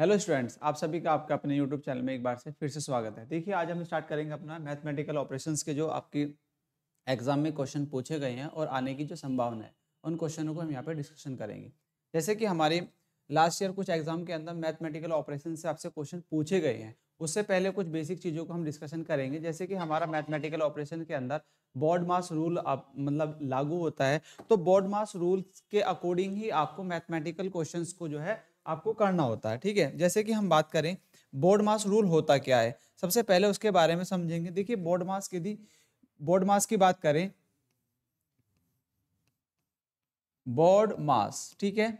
hello students आप सभी का आपका अपने यूट्यूब चैनल में एक बार से फिर से स्वागत है देखिए आज हम स्टार्ट करेंगे अपना मैथमेटिकल ऑपरेशंस के जो आपकी एग्जाम में क्वेश्चन पूछे गए हैं और आने की जो संभावना है उन क्वेश्चनों को हम यहाँ पर डिस्कशन करेंगे जैसे कि हमारे लास्ट ईयर कुछ एग्जाम के अंदर मैथमेटिकल ऑपरेशन से आपसे क्वेश्चन पूछे गए हैं उससे पहले कुछ बेसिक चीज़ों को हम डिस्कशन करेंगे जैसे कि हमारा मैथमेटिकल ऑपरेशन के अंदर बॉड मास रूल आप मतलब लागू होता है तो बॉड मास रूल्स के अकॉर्डिंग ही आपको मैथमेटिकल क्वेश्चंस को जो है आपको करना होता है ठीक है जैसे कि हम बात करें बोर्ड मास रूल होता क्या है सबसे पहले उसके बारे में समझेंगे देखिए बोर्ड मास यदि बोर्ड मास की बात करें बोर्ड मास ठीक है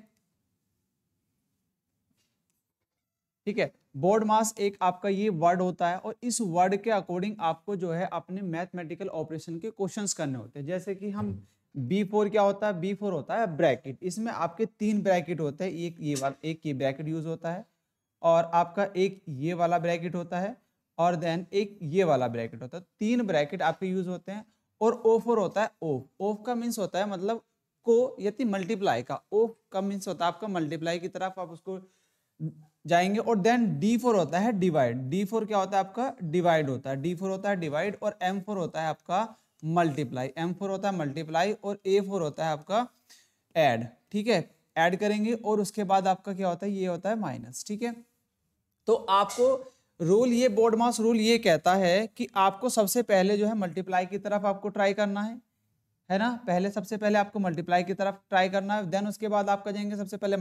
ठीक है बोर्ड मास एक आपका ये वर्ड होता है और इस वर्ड के अकॉर्डिंग आपको जो है अपने मैथमेटिकल ऑपरेशन के क्वेश्चंस करने होते हैं जैसे कि हम बी फोर क्या होता है बी फोर होता है ब्रैकेट इसमें आपके तीन ब्रैकेट होते हैं एक ये वाला एक ये ब्रैकेट यूज होता है और आपका एक ये वाला ब्रैकेट होता है और देन एक ये वाला ब्रैकेट होता है तो तीन ब्रैकेट आपके यूज होते हैं और ओ फोर होता है ओफ ओफ का मीन्स होता है मतलब को यदि मल्टीप्लाई का ओफ का मीन्स होता है आपका मल्टीप्लाई की तरफ आप उसको जाएंगे और देन डी फोर होता है डिवाइड डी फोर क्या होता है आपका डिवाइड होता है डी फोर होता है डिवाइड और एम फोर होता है आपका मल्टीप्लाई एम फोर होता है मल्टीप्लाई और ए फोर होता है आपका एड ठीक है एड करेंगे और उसके बाद आपका क्या होता है ये होता है माइनस ठीक है तो आपको रूल ये बोर्ड मास रूल ये कहता है कि आपको सबसे पहले जो है मल्टीप्लाई की तरफ आपको ट्राई करना है है ना पहले सबसे पहले आपको मल्टीप्लाई की तरफ ट्राई करना है देन उसके बाद आप जाएंगे सबसे पहले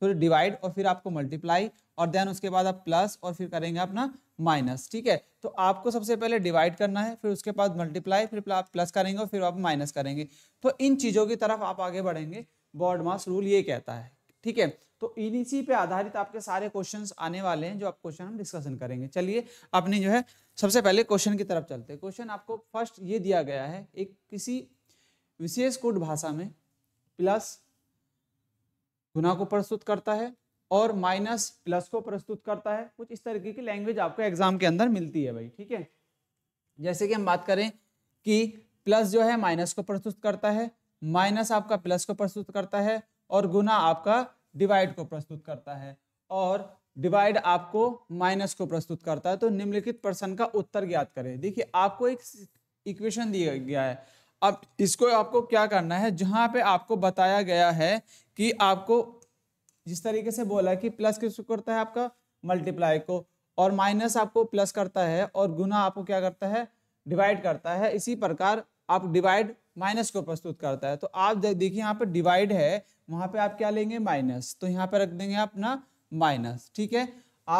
फिर डिवाइड और फिर आपको मल्टीप्लाई और देन उसके बाद आप प्लस और फिर करेंगे अपना माइनस ठीक है तो आपको सबसे पहले डिवाइड करना है फिर उसके बाद मल्टीप्लाई फिर आप प्लस करेंगे और फिर आप माइनस करेंगे तो इन चीज़ों की तरफ आप आगे बढ़ेंगे बॉर्ड मास रूल ये कहता है ठीक है तो इसी पे आधारित आपके सारे क्वेश्चंस आने वाले हैं जो आप क्वेश्चन हम डिस्कशन करेंगे चलिए अपने जो है सबसे पहले क्वेश्चन की तरफ चलते हैं क्वेश्चन आपको फर्स्ट ये दिया गया है एक किसी विशेष कोड भाषा में प्लस गुना को प्रस्तुत करता है और माइनस प्लस को प्रस्तुत करता है कुछ इस तरीके की लैंग्वेज आपको एग्जाम के अंदर मिलती है भाई ठीक है जैसे कि हम बात करें कि प्लस जो है माइनस को प्रस्तुत करता है माइनस आपका प्लस को प्रस्तुत करता है और गुना आपका डिवाइड को प्रस्तुत करता है और डिवाइड आपको माइनस को प्रस्तुत करता है तो निम्नलिखित प्रश्न का उत्तर ज्ञात करें देखिए आपको एक इक्वेशन दिया गया है अब इसको आपको क्या करना है जहाँ पे आपको बताया गया है कि आपको जिस तरीके से बोला कि प्लस किसको करता है आपका मल्टीप्लाई को और माइनस आपको प्लस करता है और गुना आपको क्या करता है डिवाइड करता है इसी प्रकार आप डिवाइड माइनस को प्रस्तुत करता है तो आप देखिए यहाँ पर डिवाइड है वहाँ पे आप क्या लेंगे माइनस तो यहाँ पे रख देंगे अपना माइनस ठीक है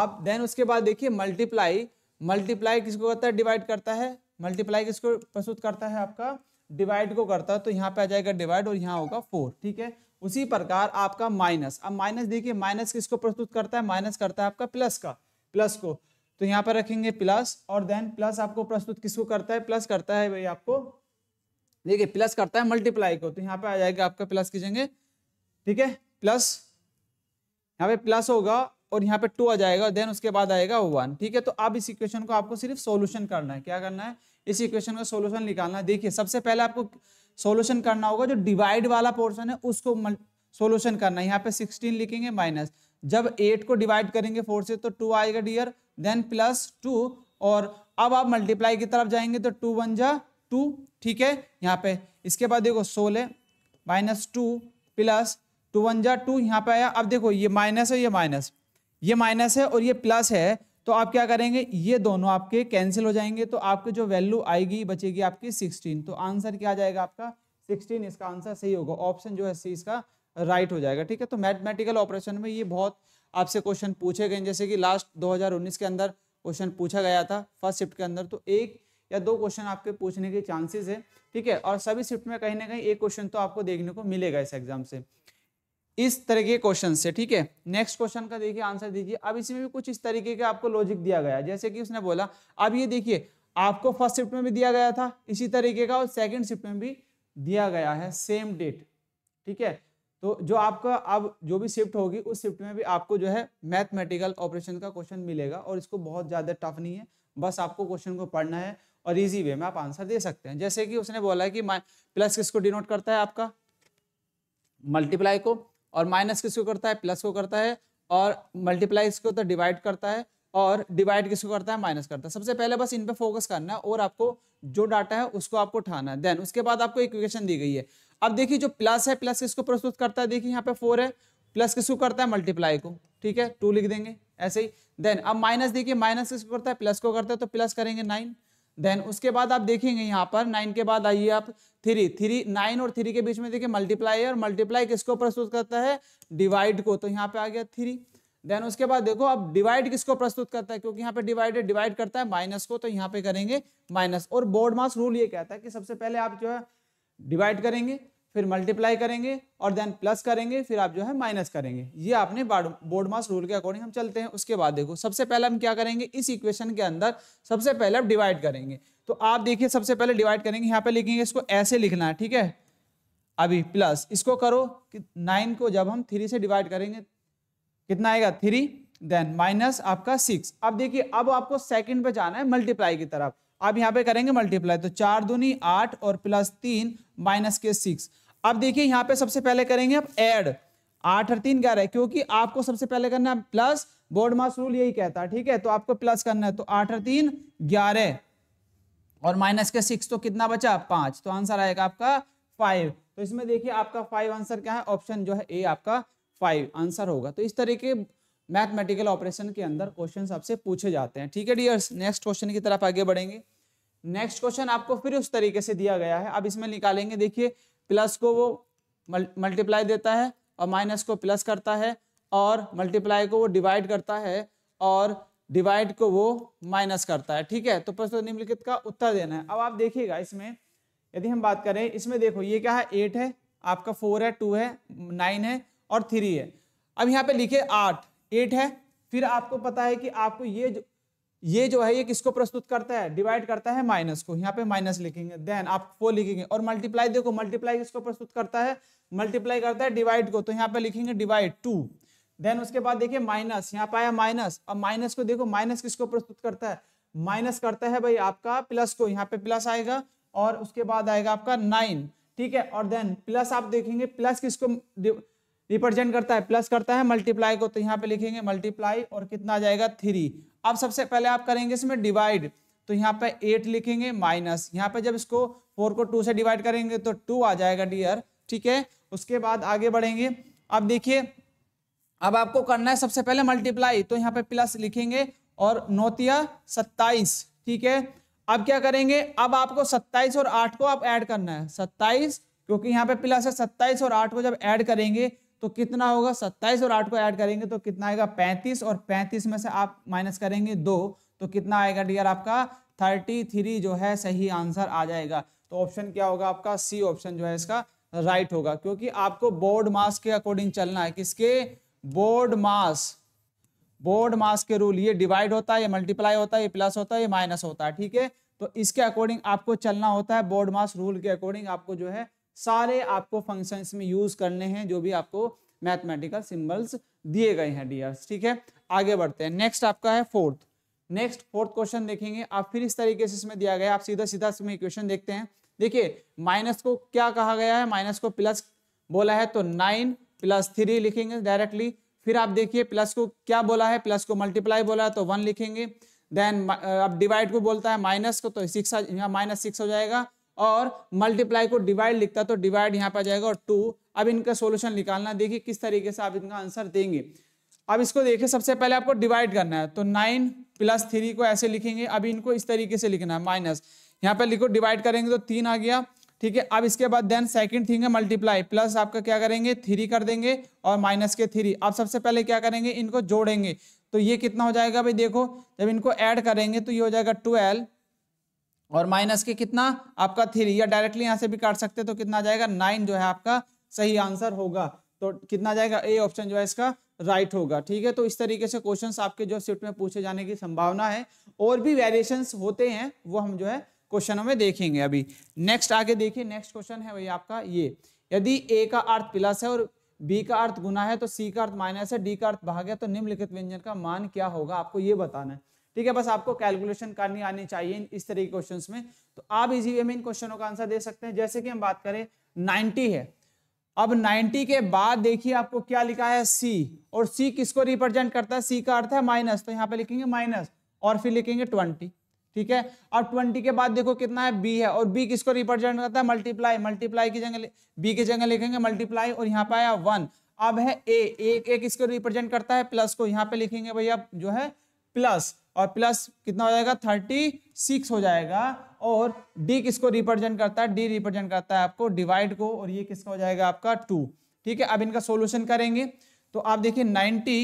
आप देन उसके बाद देखिए मल्टीप्लाई मल्टीप्लाई किसको करता है डिवाइड करता है मल्टीप्लाई किसको प्रस्तुत करता है आपका डिवाइड को करता है तो यहाँ पे आ जाएगा डिवाइड और यहाँ होगा फोर ठीक है उसी प्रकार आपका माइनस अब माइनस देखिए माइनस किसको प्रस्तुत करता है माइनस करता है आपका प्लस का प्लस को तो यहाँ पर रखेंगे प्लस और देन प्लस आपको प्रस्तुत किसको करता है प्लस करता है भाई आपको देखिए प्लस करता है मल्टीप्लाई को तो यहाँ पे आ जाएगा आपका प्लस कीजेंगे ठीक है प्लस यहाँ पे प्लस होगा और यहाँ पे टू आ जाएगा देन उसके बाद आएगा वन ठीक है तो अब इस इक्वेशन को आपको सिर्फ सोल्यूशन करना है क्या करना है इस इक्वेशन का सोल्यूशन निकालना देखिए सबसे पहले आपको सोल्यूशन करना होगा जो डिवाइड वाला पोर्सन है उसको सोल्यूशन करना है यहाँ पे सिक्सटीन लिखेंगे माइनस जब एट को डिवाइड करेंगे फोर से तो टू आएगा डियर देन प्लस टू और अब आप मल्टीप्लाई की तरफ जाएंगे तो टू वन जा टू ठीक है यहाँ पे इसके बाद देखो सोलह minus two plus two one जा टू यहाँ पे आया अब देखो ये माइनस है ये माइनस ये माइनस है और ये प्लस है तो आप क्या करेंगे ये दोनों आपके कैंसिल हो जाएंगे तो आपके जो वैल्यू आएगी बचेगी आपकी सिक्सटीन तो आंसर क्या जाएगा आपका सिक्सटीन इसका आंसर सही होगा ऑप्शन जो है सी इसका राइट हो जाएगा ठीक है तो मैथमेटिकल ऑपरेशन में ये बहुत आपसे क्वेश्चन पूछे गए जैसे कि लास्ट 2019 के अंदर क्वेश्चन पूछा गया था फर्स्ट शिफ्ट के अंदर तो एक या दो क्वेश्चन आपके पूछने के चांसेस है ठीक है और सभी शिफ्ट में कहीं ना कहीं एक क्वेश्चन तो आपको देखने को मिलेगा इस एग्जाम से इस तरह के क्वेश्चन से ठीक है नेक्स्ट क्वेश्चन का देखिए आंसर दीजिए अब इसमें भी कुछ इस तरीके का आपको लॉजिक दिया गया जैसे कि उसने बोला अब ये देखिए आपको फर्स्ट शिफ्ट में भी दिया गया था इसी तरीके का और सेकंड शिफ्ट में भी दिया गया है सेम डेट ठीक है तो जो आपका अब जो भी शिफ्ट होगी उस शिफ्ट में भी आपको जो है मैथमेटिकल ऑपरेशन का क्वेश्चन मिलेगा और इसको बहुत ज़्यादा टफ नहीं है बस आपको क्वेश्चन को पढ़ना है और इजी वे में आप आंसर दे सकते हैं जैसे कि उसने बोला है कि प्लस किसको डिनोट करता है आपका मल्टीप्लाई को और माइनस किसको करता है प्लस को करता है और मल्टीप्लाई इसको तो डिवाइड करता है और डिवाइड किसको करता है माइनस करता है सबसे पहले बस इन पे फोकस करना है और आपको जो डाटा है उसको आपको उठाना है देन उसके बाद आपको इक्वेशन दी गई है अब देखिए जो प्लस है प्लस किसको प्रस्तुत करता है देखिए यहाँ पे फोर है प्लस किसको करता है मल्टीप्लाई को ठीक है टू लिख देंगे ऐसे ही देन अब माइनस देखिए माइनस किसको करता है प्लस को करता है तो प्लस करेंगे नाइन देन उसके बाद आप देखेंगे यहाँ पर नाइन के बाद आइए आप थ्री थ्री नाइन और थ्री के बीच में देखिए मल्टीप्लाई और मल्टीप्लाई किसको प्रस्तुत करता है डिवाइड को तो यहाँ पे आ गया थ्री देन उसके बाद देखो अब डिवाइड किसको प्रस्तुत करता है क्योंकि यहाँ पे डिवाइडेड डिवाइड करता है माइनस को तो यहाँ पे करेंगे माइनस और बोर्ड मास रूल ये कहता है कि सबसे पहले आप जो है डिवाइड करेंगे फिर मल्टीप्लाई करेंगे और देन प्लस करेंगे फिर आप जो है माइनस करेंगे ये आपने बोर्ड मास रूल के अकॉर्डिंग हम चलते हैं उसके बाद देखो सबसे पहले हम क्या करेंगे इस इक्वेशन के अंदर सबसे पहले आप डिवाइड करेंगे तो आप देखिए सबसे पहले डिवाइड करेंगे यहाँ पे लिखेंगे इसको ऐसे लिखना है ठीक है अभी प्लस इसको करो कि नाइन को जब हम थ्री से डिवाइड करेंगे कितना आएगा थ्री देन माइनस आपका सिक्स अब देखिए अब आपको सेकंड पे जाना है मल्टीप्लाई की तरफ आप यहाँ पे करेंगे मल्टीप्लाई तो चार दूनी आठ और प्लस तीन माइनस के सिक्स अब देखिए यहाँ पे सबसे पहले करेंगे आप एड आठ और तीन ग्यारह क्योंकि आपको सबसे पहले करना है प्लस बोर्ड मास रूल यही कहता है ठीक है तो आपको प्लस करना है तो आठ और तीन ग्यारह और माइनस के सिक्स तो कितना बचा पांच तो आंसर आएगा आपका फाइव तो इसमें देखिए आपका फाइव आंसर क्या है ऑप्शन जो है ए आपका फाइव आंसर होगा तो इस तरीके मैथमेटिकल ऑपरेशन के अंदर क्वेश्चन आपसे पूछे जाते हैं ठीक है डियर्स नेक्स्ट क्वेश्चन की तरफ आगे बढ़ेंगे नेक्स्ट क्वेश्चन आपको फिर उस तरीके से दिया गया है अब इसमें निकालेंगे देखिए प्लस को वो मल्टीप्लाई देता है और माइनस को प्लस करता है और मल्टीप्लाई को वो डिवाइड करता है और डिवाइड को वो माइनस करता है ठीक है तो प्रश्न निम्नलिखित का उत्तर देना है अब आप देखिएगा इसमें यदि हम बात करें इसमें देखो ये क्या है एट है आपका फोर है टू है नाइन है और थ्री है अब यहाँ पे लिखे आठ एट है फिर आपको पता है कि आपको ये ये जो है ये किसको प्रस्तुत करता है डिवाइड करता है माइनस को यहाँ पे माइनस लिखेंगे देन आप फोर लिखेंगे और मल्टीप्लाई देखो मल्टीप्लाई किसको प्रस्तुत करता है मल्टीप्लाई करता है डिवाइड को तो यहाँ पे लिखेंगे डिवाइड टू देन उसके बाद देखिए माइनस यहाँ पे आया माइनस और माइनस को देखो माइनस किसको प्रस्तुत करता है माइनस करता है भाई आपका प्लस को यहाँ पे प्लस आएगा और उसके बाद आएगा आपका नाइन ठीक है और देन प्लस आप देखेंगे प्लस किसको रिप्रेजेंट करता है प्लस करता है मल्टीप्लाई को तो यहाँ पे लिखेंगे मल्टीप्लाई और कितना आ जाएगा थ्री अब सबसे पहले आप करेंगे इसमें डिवाइड तो यहाँ पे एट लिखेंगे माइनस यहाँ पे जब इसको फोर को टू से डिवाइड करेंगे तो टू आ जाएगा डियर ठीक है उसके बाद आगे बढ़ेंगे अब देखिए अब आपको करना है सबसे पहले मल्टीप्लाई तो यहाँ पे प्लस लिखेंगे और नोतिया सत्ताईस ठीक है अब क्या करेंगे अब आपको सत्ताईस और आठ को आप ऐड करना है सत्ताईस क्योंकि यहाँ पे प्लस है सत्ताईस और आठ को जब ऐड करेंगे तो कितना होगा सत्ताईस और आठ को ऐड करेंगे तो कितना आएगा पैंतीस और पैंतीस में से आप माइनस करेंगे दो तो कितना आएगा डियर आपका थर्टी थ्री जो है सही आंसर आ जाएगा तो ऑप्शन क्या होगा आपका सी ऑप्शन जो है इसका राइट होगा क्योंकि आपको बोर्ड मास के अकॉर्डिंग चलना है किसके बोर्ड मास बोर्ड मास के रूल ये डिवाइड होता है ये मल्टीप्लाई होता है ये प्लस होता है ये माइनस होता है ठीक है तो इसके अकॉर्डिंग आपको चलना होता है बोर्ड मास रूल के अकॉर्डिंग आपको जो है सारे आपको फंक्शंस में यूज करने हैं जो भी आपको मैथमेटिकल सिंबल्स दिए गए हैं डियर्स ठीक है आगे बढ़ते हैं नेक्स्ट आपका है फोर्थ नेक्स्ट फोर्थ क्वेश्चन देखेंगे आप फिर इस तरीके से इसमें दिया गया आप सीधा सीधा इसमें इक्वेशन देखते हैं देखिए माइनस को क्या कहा गया है माइनस को प्लस बोला है तो नाइन प्लस थ्री लिखेंगे डायरेक्टली फिर आप देखिए प्लस को क्या बोला है प्लस को मल्टीप्लाई बोला है तो वन लिखेंगे देन अब डिवाइड को बोलता है माइनस को तो सिक्स यहाँ माइनस सिक्स हो जाएगा और मल्टीप्लाई को डिवाइड लिखता तो डिवाइड यहाँ पर आ जाएगा और टू अब इनका सोल्यूशन निकालना देखिए किस तरीके से आप इनका आंसर देंगे अब इसको देखिए सबसे पहले आपको डिवाइड करना है तो नाइन प्लस थ्री को ऐसे लिखेंगे अब इनको इस तरीके से लिखना है माइनस यहाँ पर लिखो डिवाइड करेंगे तो तीन आ गया ठीक है अब इसके बाद देन सेकंड थिंग है मल्टीप्लाई प्लस आपका क्या करेंगे थ्री कर देंगे और माइनस के थ्री अब सबसे पहले क्या करेंगे इनको जोड़ेंगे तो ये कितना हो जाएगा भाई देखो जब इनको ऐड करेंगे तो ये हो जाएगा ट्वेल्व और माइनस के कितना आपका थ्री या डायरेक्टली यहाँ से भी काट सकते तो कितना जाएगा नाइन जो है आपका सही आंसर होगा तो कितना जाएगा ए ऑप्शन जो है इसका राइट होगा ठीक है तो इस तरीके से क्वेश्चंस आपके जो शिफ्ट में पूछे जाने की संभावना है और भी वेरिएशंस होते हैं वो हम जो है क्वेश्चनों में देखेंगे अभी नेक्स्ट आगे देखिए नेक्स्ट क्वेश्चन है भाई आपका ये यदि ए का अर्थ प्लस है और बी का अर्थ गुना है तो सी का अर्थ माइनस है डी का अर्थ भाग है तो निम्नलिखित व्यंजन का मान क्या होगा आपको ये बताना है ठीक है बस आपको कैलकुलेशन करनी आनी चाहिए इस तरह के क्वेश्चन में तो आप इजी वे में इन क्वेश्चनों का आंसर दे सकते हैं जैसे कि हम बात करें 90 है अब 90 के बाद देखिए आपको क्या लिखा है C और C किसको रिप्रेजेंट करता है सी का अर्थ है माइनस तो यहाँ पे लिखेंगे माइनस और फिर लिखेंगे 20 ठीक है और 20 के बाद देखो कितना है B है और B किसको रिप्रेजेंट करता है मल्टीप्लाई मल्टीप्लाई की जगह B की जगह लिखेंगे मल्टीप्लाई और यहाँ पे आया वन अब है A एक एक इसको रिप्रेजेंट करता है प्लस को यहाँ पे लिखेंगे भैया जो है प्लस और प्लस कितना हो जाएगा थर्टी सिक्स हो जाएगा और डी किसको रिप्रेजेंट करता है डी रिप्रेजेंट करता है आपको डिवाइड को और ये किसका हो जाएगा आपका टू ठीक है अब इनका सोल्यूशन करेंगे तो आप देखिए नाइनटी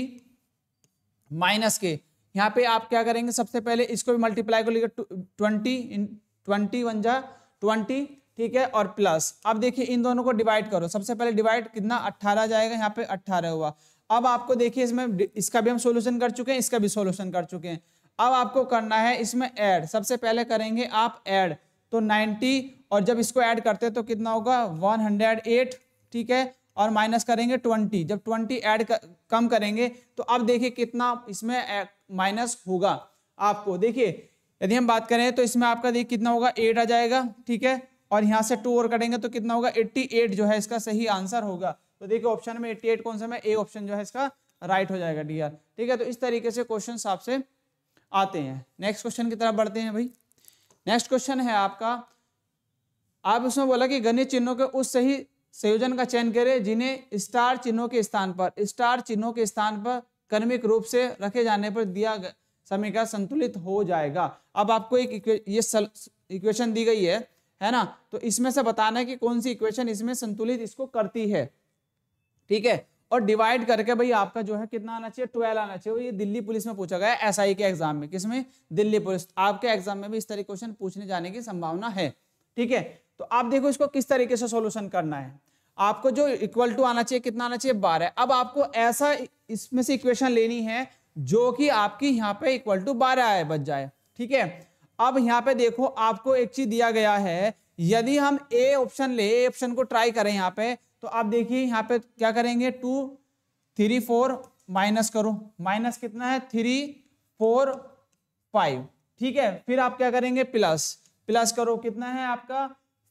माइनस के यहाँ पे आप क्या करेंगे सबसे पहले इसको भी मल्टीप्लाई को लेकर ट्वेंटी इन ट्वेंटी वन जा ट्वेंटी ठीक है और प्लस अब देखिए इन दोनों को डिवाइड करो सबसे पहले डिवाइड कितना अट्ठारह जाएगा यहाँ पे अट्ठारह हुआ अब आपको देखिए इसमें इसका भी हम सोल्यूशन कर चुके हैं इसका भी सोल्यूशन कर चुके हैं अब आपको करना है इसमें ऐड सबसे पहले करेंगे आप ऐड तो 90 और जब इसको ऐड करते तो कितना होगा 108 ठीक है और माइनस करेंगे 20 जब 20 ऐड कम करेंगे तो अब देखिए कितना इसमें माइनस होगा आपको देखिए यदि हम बात करें तो इसमें आपका देखिए कितना होगा 8 आ जाएगा ठीक है और यहाँ से टू और करेंगे तो कितना होगा 88 जो है इसका सही आंसर होगा तो देखिए ऑप्शन में 88 कौन सा है ए ऑप्शन जो है इसका राइट हो जाएगा डी ठीक है तो इस तरीके से क्वेश्चन आपसे आते हैं नेक्स्ट क्वेश्चन की तरफ बढ़ते हैं भाई नेक्स्ट क्वेश्चन है आपका आप उसमें बोला कि गणित चिन्हों के उस सही संयोजन का चयन करें जिन्हें स्टार चिन्हों के स्थान पर स्टार चिन्हों के स्थान पर क्रमिक रूप से रखे जाने पर दिया समीकरण संतुलित हो जाएगा अब आपको एक ये इक्वेशन दी गई है है ना तो इसमें से बताना है कि कौन सी इक्वेशन इसमें संतुलित इसको करती है ठीक है और डिवाइड करके भाई आपका जो है कितना आना चाहिए ट्वेल्व आना चाहिए ये दिल्ली पुलिस में पूछा गया एस के एग्जाम में किसमें दिल्ली पुलिस आपके एग्जाम में भी इस तरह क्वेश्चन पूछने जाने की संभावना है ठीक है तो आप देखो इसको किस तरीके से सोल्यूशन करना है आपको जो इक्वल टू आना चाहिए कितना आना चाहिए बारह अब आपको ऐसा इसमें से इक्वेशन लेनी है जो कि आपकी यहाँ पे इक्वल टू बारह आए बच जाए ठीक है अब यहाँ पे देखो आपको एक चीज दिया गया है यदि हम ए ऑप्शन ले ऑप्शन को ट्राई करें यहाँ पे तो आप देखिए यहाँ पे क्या करेंगे टू थ्री फोर माइनस करो माइनस कितना है थ्री फोर फाइव ठीक है फिर आप क्या करेंगे प्लस प्लस करो कितना है आपका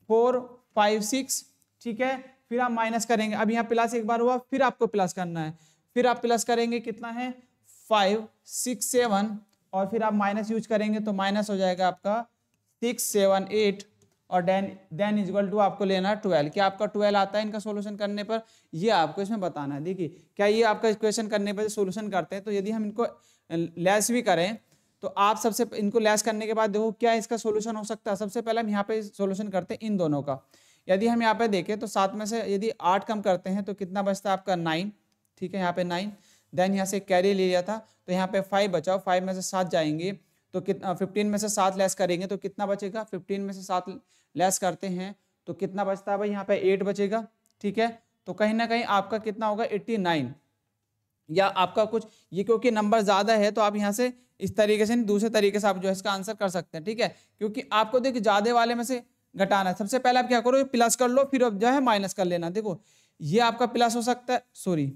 फोर फाइव सिक्स ठीक है फिर आप माइनस करेंगे अब यहाँ प्लस एक बार हुआ फिर आपको प्लस करना है फिर आप प्लस करेंगे कितना है फाइव सिक्स सेवन और फिर आप माइनस यूज करेंगे तो माइनस हो जाएगा आपका सिक्स सेवन एट और डेन देन इज टू आपको लेना है ट्वेल्व क्या आपका ट्वेल्व आता है इनका सोल्यूशन करने पर ये आपको इसमें बताना है देखिए क्या ये आपका इक्वेशन करने पर सोल्यूशन करते हैं तो यदि हम इनको लेस भी करें तो आप सबसे इनको लेस करने के बाद देखो क्या इसका सोल्यूशन हो सकता है सबसे पहले हम यहाँ पे सोल्यूशन करते हैं इन दोनों का यदि हम यहाँ पे देखें तो सात में से यदि आठ कम करते हैं तो कितना बचता है आपका नाइन ठीक है यहाँ पे नाइन देन यहाँ से कैरी ले लिया था तो यहाँ पे फाइव बचाओ फाइव में से सात जाएंगे तो कितना फिफ्टीन में से सात लेस करेंगे तो कितना बचेगा फिफ्टीन में से सात लेस करते हैं तो कितना बचता है भाई यहाँ पे एट बचेगा ठीक है तो कहीं ना कहीं आपका कितना होगा एट्टी नाइन या आपका कुछ ये क्योंकि नंबर ज़्यादा है तो आप यहाँ से इस तरीके से दूसरे तरीके से आप जो है इसका आंसर कर सकते हैं ठीक है क्योंकि आपको देखिए ज़्यादा वाले में से घटाना है सबसे पहले आप क्या करो प्लस कर लो फिर जो है माइनस कर लेना देखो ये आपका प्लस हो सकता है सॉरी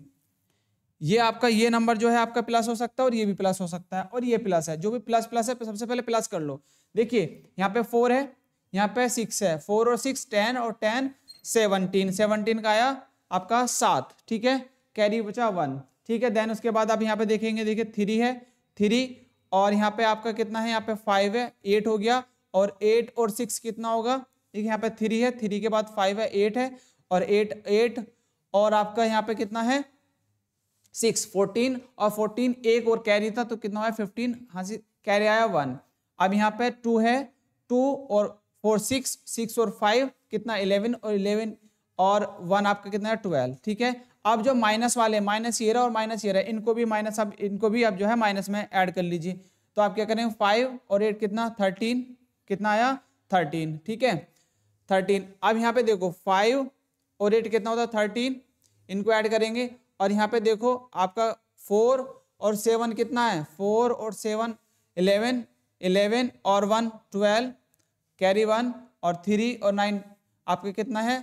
ये आपका ये नंबर जो है आपका प्लस हो सकता है और ये भी प्लस हो सकता है और ये प्लस है जो भी प्लस प्लस है सबसे पहले प्लस कर लो देखिए यहाँ पे फोर है यहाँ पे सिक्स है फोर और सिक्स टेन और टेन सेवनटीन सेवनटीन का आया आपका सात ठीक है कैरी बचा वन ठीक है देन उसके बाद आप यहाँ पे देखेंगे देखिए थ्री है थ्री और यहाँ पे आपका कितना है यहाँ पे फाइव है एट हो गया और एट और सिक्स कितना होगा देखिए यहाँ पे थ्री है थ्री के बाद फाइव है एट है और एट एट और आपका यहाँ पे कितना है सिक्स फोर्टीन और फोर्टीन एक और कैरी था तो कितना हुआ फिफ्टीन हाँ जी कैरी आया वन अब यहाँ पे टू है टू और फोर सिक्स सिक्स और फाइव कितना इलेवन और इलेवन और वन आपका कितना है ट्वेल्व ठीक है अब जो माइनस वाले माइनस ये रहा और माइनस ये रहा इनको भी माइनस अब इनको भी अब जो है माइनस में ऐड कर लीजिए तो आप क्या करें फाइव और एट कितना थर्टीन कितना आया थर्टीन ठीक है थर्टीन अब यहाँ पे देखो फाइव और एट कितना होता है थर्टीन इनको ऐड करेंगे और यहाँ पे देखो आपका फोर और सेवन कितना है फोर और सेवन इलेवन इलेवन और वन ट्वेल्व कैरी वन और थ्री और नाइन आपके कितना है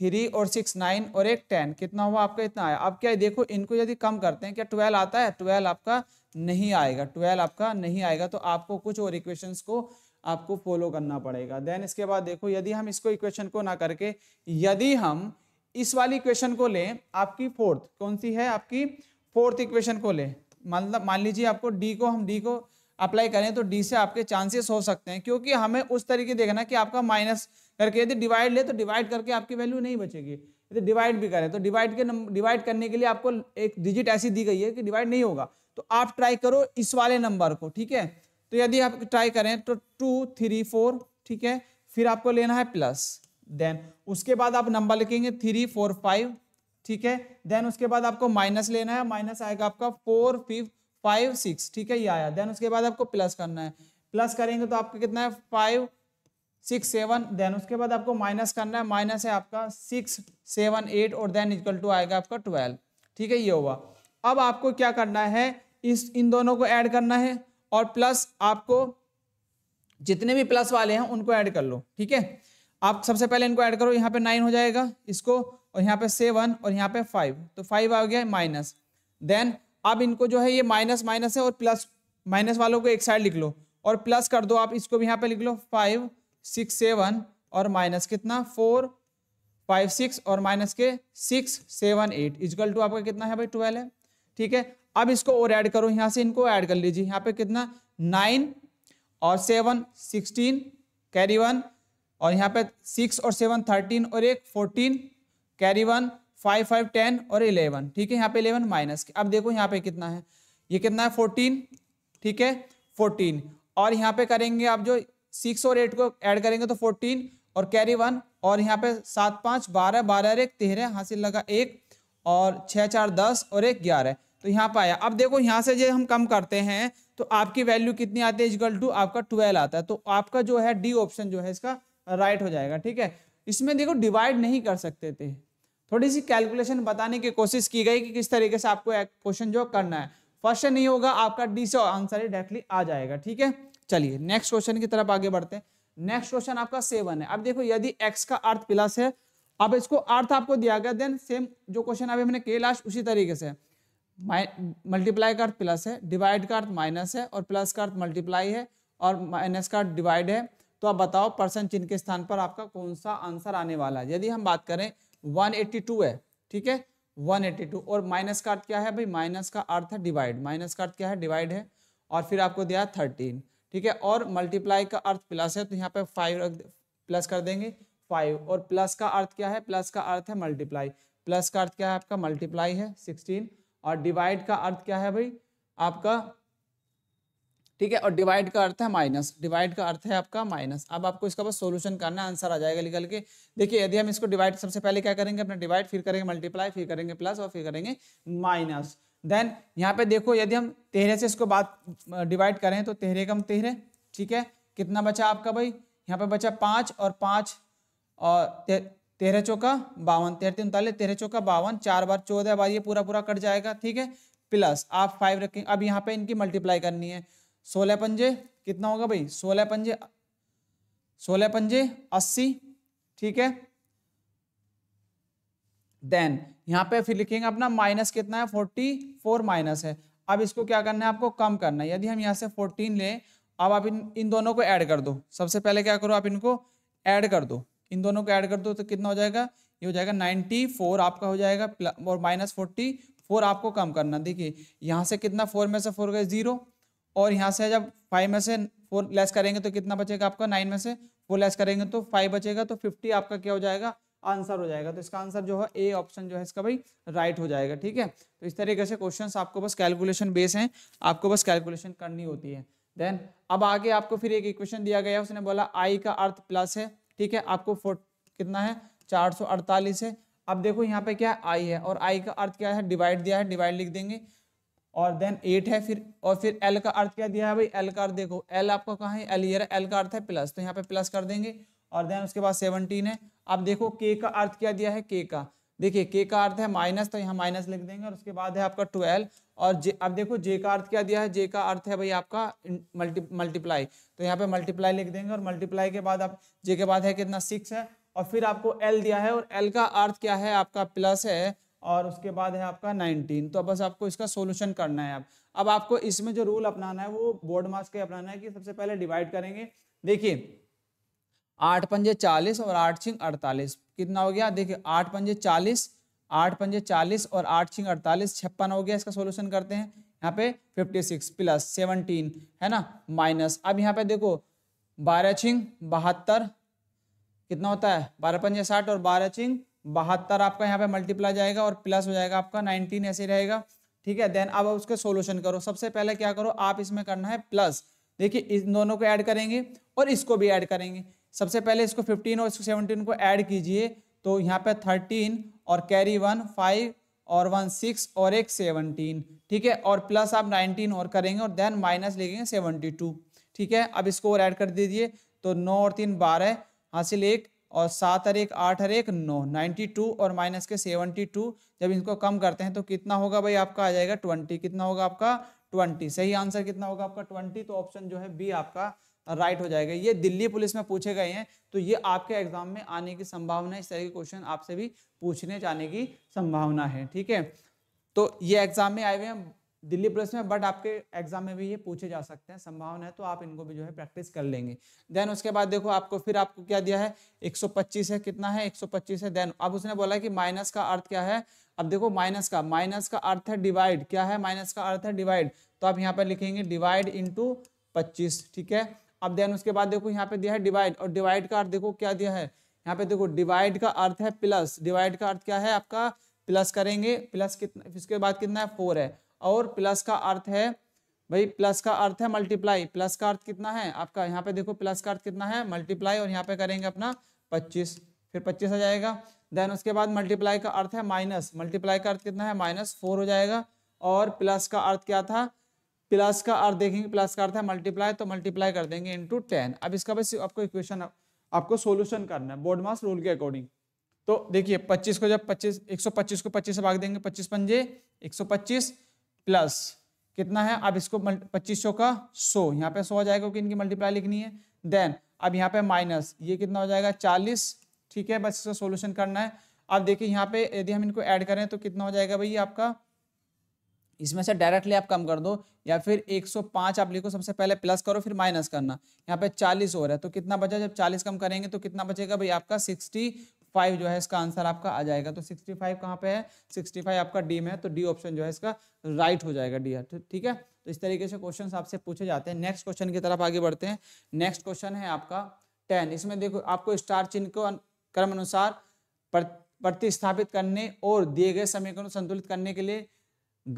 थ्री और सिक्स नाइन और एक टेन कितना हुआ आपका इतना आया अब क्या देखो इनको यदि कम करते हैं क्या ट्वेल्व आता है ट्वेल्व आपका नहीं आएगा ट्वेल्व आपका नहीं आएगा तो आपको कुछ और इक्वेशंस को आपको फॉलो करना पड़ेगा देन इसके बाद देखो यदि हम इसको इक्वेशन को ना करके यदि हम इस वाली इक्वेशन को लें आपकी फोर्थ कौन सी है आपकी फोर्थ इक्वेशन को लें मतलब मान लीजिए आपको डी को हम डी को अप्लाई करें तो डी से आपके चांसेस हो सकते हैं क्योंकि हमें उस तरीके देखना कि आपका माइनस करके यदि डिवाइड ले तो डिवाइड करके आपकी वैल्यू नहीं बचेगी यदि डिवाइड भी करें तो डिवाइड के डिवाइड करने के लिए आपको एक डिजिट ऐसी दी गई है कि डिवाइड नहीं होगा तो आप ट्राई करो इस वाले नंबर को ठीक है तो यदि आप ट्राई करें तो टू थ्री फोर ठीक है फिर आपको लेना है प्लस देन उसके बाद आप नंबर लिखेंगे थ्री फोर फाइव ठीक है देन उसके बाद आपको माइनस लेना है माइनस आएगा आपका फोर फिफ फाइव सिक्स ठीक है ये आया देन उसके बाद आपको प्लस करना है प्लस करेंगे तो आपका कितना है फाइव सिक्स सेवन देन उसके बाद आपको माइनस करना है माइनस है आपका सिक्स सेवन एट और देन इक्वल टू आएगा आपका ट्वेल्व ठीक है ये हुआ अब आपको क्या करना है इस इन दोनों को ऐड करना है और प्लस आपको जितने भी प्लस वाले हैं उनको ऐड कर लो ठीक है आप सबसे पहले इनको ऐड करो यहाँ पे नाइन हो जाएगा इसको और यहाँ पे सेवन और यहाँ पे फाइव तो फाइव आ गया माइनस देन अब इनको जो है ये माइनस माइनस है और प्लस माइनस वालों को एक साइड लिख लो और प्लस कर दो आप इसको भी यहाँ पे लिख लो फाइव सिक्स सेवन और माइनस कितना फोर फाइव सिक्स और माइनस के six seven eight equal to आपका कितना है भाई ट्वेल्व है ठीक है अब इसको और ऐड करो यहाँ से इनको ऐड कर लीजिए यहाँ पे कितना नाइन और सेवन सिक्सटीन कैरी वन और यहाँ पे सिक्स और सेवन थर्टीन और एक fourteen carry one five five ten और इलेवन ठीक है यहाँ पे इलेवन माइनस अब देखो यहाँ पे कितना है ये कितना है फोर्टीन ठीक है फोर्टीन और यहाँ पे करेंगे आप जो सिक्स और एट को ऐड करेंगे तो फोर्टीन और कैरी वन और यहाँ पे सात पाँच बारह बारह एक तेरह हासिल लगा एक और छः चार दस और एक ग्यारह तो यहाँ पे आया अब देखो यहाँ से जो हम कम करते हैं तो आपकी वैल्यू कितनी आती है इजगल टू आपका ट्वेल्व आता है तो आपका जो है डी ऑप्शन जो है इसका राइट हो जाएगा ठीक है इसमें देखो डिवाइड नहीं कर सकते थे थोड़ी सी कैलकुलेशन बताने की कोशिश की गई कि किस तरीके से आपको क्वेश्चन जो करना है फर्स्ट से नहीं होगा आपका डी से आंसर ही डायरेक्टली आ जाएगा ठीक है चलिए नेक्स्ट क्वेश्चन की तरफ आगे बढ़ते हैं नेक्स्ट क्वेश्चन आपका सेवन है अब देखो यदि एक्स का अर्थ प्लस है अब इसको अर्थ आपको दिया गया देन सेम जो क्वेश्चन अभी हमने किए लास्ट उसी तरीके से मल्टीप्लाई का अर्थ प्लस है डिवाइड का अर्थ माइनस है और प्लस का अर्थ मल्टीप्लाई है और माइनस का अर्थ डिवाइड है तो आप बताओ पर्सन चिन्ह के स्थान पर आपका कौन सा आंसर आने वाला है यदि हम बात करें 182 है ठीक है 182 और माइनस का अर्थ क्या है भाई माइनस का अर्थ है डिवाइड माइनस का अर्थ क्या है डिवाइड है और फिर आपको दिया थर्टीन ठीक है और मल्टीप्लाई का अर्थ प्लस है तो यहाँ पे फाइव प्लस कर देंगे फाइव और प्लस का अर्थ क्या है प्लस का अर्थ है मल्टीप्लाई प्लस का अर्थ क्या है आपका मल्टीप्लाई है सिक्सटीन और डिवाइड का अर्थ क्या है भाई आपका ठीक है और डिवाइड का अर्थ है माइनस डिवाइड का अर्थ है आपका माइनस अब आपको इसका बस सोल्यूशन करना है आंसर आ जाएगा निकल के देखिए यदि हम इसको डिवाइड सबसे पहले क्या करेंगे अपना डिवाइड फिर करेंगे मल्टीप्लाई फिर करेंगे प्लस और फिर करेंगे माइनस देन यहाँ पे देखो यदि हम तेहरे से इसको बात डिवाइड करें तो का कम तेहरे ठीक है कितना बचा आपका भाई यहाँ पे बचा पाँच और पाँच और ते, तेरह चौका बावन तेरह उनतालीस तेरह चौका बावन चार बार चौदह बार ये पूरा पूरा कट जाएगा ठीक है प्लस आप फाइव रखें अब यहाँ पे इनकी मल्टीप्लाई करनी है सोलह पंजे कितना होगा भाई सोलह पंजे सोलह पंजे अस्सी ठीक है देन यहां पे फिर लिखेंगे अपना माइनस कितना है फोर्टी फोर माइनस है अब इसको क्या करना है आपको कम करना है यदि हम यहां से फोर्टीन लें अब आप इन इन दोनों को ऐड कर दो सबसे पहले क्या करो आप इनको ऐड कर दो इन दोनों को ऐड कर दो तो कितना हो जाएगा ये हो जाएगा नाइनटी फोर आपका हो जाएगा और माइनस फोर्टी फोर आपको कम करना देखिए यहां से कितना फोर में से फोर गए जीरो और यहाँ से जब फाइव में से फोर लेस करेंगे तो कितना बचेगा आपका नाइन में से फोर लेस करेंगे तो फाइव बचेगा तो फिफ्टी आपका क्या हो जाएगा आंसर हो जाएगा तो इसका आंसर जो है ए ऑप्शन जो है इसका भाई राइट हो जाएगा ठीक है तो इस तरीके से क्वेश्चंस आपको बस कैलकुलेशन बेस हैं आपको बस कैलकुलेशन करनी होती है देन अब आगे आपको फिर एक इक्वेशन दिया गया उसने बोला आई का अर्थ प्लस है ठीक है आपको फोर्ट कितना है चार है अब देखो यहाँ पे क्या आई है और आई का अर्थ क्या है डिवाइड दिया है डिवाइड लिख देंगे और देन एट है फिर और फिर एल का अर्थ क्या दिया है भाई एल का अर्थ देखो एल आपका कहाँ है एल ये एल का अर्थ है प्लस तो यहाँ पे प्लस कर देंगे और देन उसके बाद सेवनटीन है अब देखो के का अर्थ क्या दिया है के का देखिए के का अर्थ है माइनस तो यहाँ माइनस लिख देंगे और उसके बाद है आपका ट्वेल्व और जे अब देखो जे का अर्थ क्या दिया है जे का अर्थ है भाई आपका मल्टी मल्टीप्लाई तो यहाँ पे मल्टीप्लाई लिख देंगे और मल्टीप्लाई के बाद आप जे के बाद है कितना सिक्स है और फिर आपको एल दिया है और एल का अर्थ क्या है आपका प्लस है और उसके बाद है आपका 19 तो बस आपको इसका सोल्यूशन करना है अब अब आपको इसमें जो रूल अपनाना है वो बोर्ड मार्क्स के अपनाना है कि सबसे पहले डिवाइड करेंगे देखिए आठ पंजे चालीस और आठ छिंग अड़तालीस कितना हो गया देखिए आठ पंजे चालीस आठ पंजे चालीस और आठ छिंग अड़तालीस छप्पन हो गया इसका सोल्यूशन करते हैं यहाँ पे फिफ्टी सिक्स प्लस सेवनटीन है ना माइनस अब यहाँ पे देखो बारह छिंग बहत्तर कितना होता है बारह पंजे साठ और बारह छिंग बहत्तर आपका यहाँ पे मल्टीप्लाई जाएगा और प्लस हो जाएगा आपका नाइनटीन ऐसे रहेगा ठीक है देन अब उसके सोल्यूशन करो सबसे पहले क्या करो आप इसमें करना है प्लस देखिए इन दोनों को ऐड करेंगे और इसको भी ऐड करेंगे सबसे पहले इसको 15 और इसको 17 को ऐड कीजिए तो यहाँ पे 13 और कैरी वन फाइव और वन सिक्स और एक सेवनटीन ठीक है और प्लस आप 19 और करेंगे और देन माइनस लेंगे टू ठीक है अब इसको और ऐड कर दीजिए तो नौ और तीन बारह हासिल एक और सात हर एक आठ हर एक नौ नाइन्टी टू और माइनस के सेवनटी टू जब इनको कम करते हैं तो कितना होगा भाई आपका आ जाएगा ट्वेंटी कितना होगा आपका ट्वेंटी सही आंसर कितना होगा आपका ट्वेंटी तो ऑप्शन जो है बी आपका राइट हो जाएगा ये दिल्ली पुलिस में पूछे गए हैं तो ये आपके एग्जाम में आने की संभावना है इस तरह के क्वेश्चन आपसे भी पूछने जाने की संभावना है ठीक है तो ये एग्जाम में आए हुए हैं दिल्ली पुलिस में बट आपके एग्जाम में भी ये पूछे जा सकते हैं संभावना है तो आप इनको भी जो है प्रैक्टिस कर लेंगे देन उसके बाद देखो आपको फिर आपको क्या दिया है 125 है कितना है 125 है देन अब उसने बोला कि माइनस का अर्थ क्या है अब देखो माइनस का माइनस का अर्थ है डिवाइड क्या है माइनस का अर्थ है डिवाइड तो आप यहाँ पर लिखेंगे डिवाइड इंटू ठीक है अब देन उसके बाद देखो यहाँ पे दिया है डिवाइड और डिवाइड का अर्थ देखो क्या दिया है यहाँ पे देखो डिवाइड का अर्थ है प्लस डिवाइड का अर्थ क्या है आपका प्लस करेंगे प्लस कितना इसके बाद कितना है फोर है और प्लस का अर्थ है भाई प्लस का अर्थ है मल्टीप्लाई प्लस का अर्थ कितना है आपका यहाँ पे देखो प्लस का अर्थ कितना है मल्टीप्लाई और यहाँ पे करेंगे अपना पच्चीस फिर पच्चीस आ जाएगा देन उसके बाद मल्टीप्लाई का अर्थ है माइनस मल्टीप्लाई का अर्थ कितना है माइनस फोर हो जाएगा और प्लस का अर्थ क्या था प्लस का अर्थ देखेंगे प्लस का अर्थ है मल्टीप्लाई तो मल्टीप्लाई कर देंगे इंटू टेन अब इसका बस आपको इक्वेशन आपको सोल्यूशन करना है बोर्ड मास रूल के अकॉर्डिंग तो देखिए 25 को जब 25 125 को 25 से भाग देंगे 25 पंजे 125 प्लस कितना है अब इसको पच्चीस सौ का सो यहाँ पे सो हो जाएगा क्योंकि इनकी मल्टीप्लाई लिखनी है देन अब यहाँ पे माइनस ये कितना हो जाएगा चालीस ठीक है बस इसका सोल्यूशन करना है अब देखिए यहाँ पे यदि हम इनको ऐड करें तो कितना हो जाएगा भाई आपका इसमें से डायरेक्टली आप कम कर दो या फिर 105 आप लिखो सबसे पहले प्लस करो फिर माइनस करना यहाँ पे 40 हो रहा है तो कितना बचा जब 40 कम करेंगे तो कितना बचेगा भाई आपका फाइव जो है इसका आंसर आपका आ जाएगा तो सिक्सटी फाइव कहाँ पे है सिक्सटी फाइव आपका डी में है तो डी ऑप्शन जो है इसका राइट हो जाएगा डी ठीक है तो इस तरीके से क्वेश्चन आपसे पूछे जाते हैं नेक्स्ट क्वेश्चन की तरफ आगे बढ़ते हैं नेक्स्ट क्वेश्चन है आपका टेन इसमें देखो आपको स्टार चिन्ह को क्रम अनुसार प्रतिस्थापित करने और दिए गए समीकरण को संतुलित करने के लिए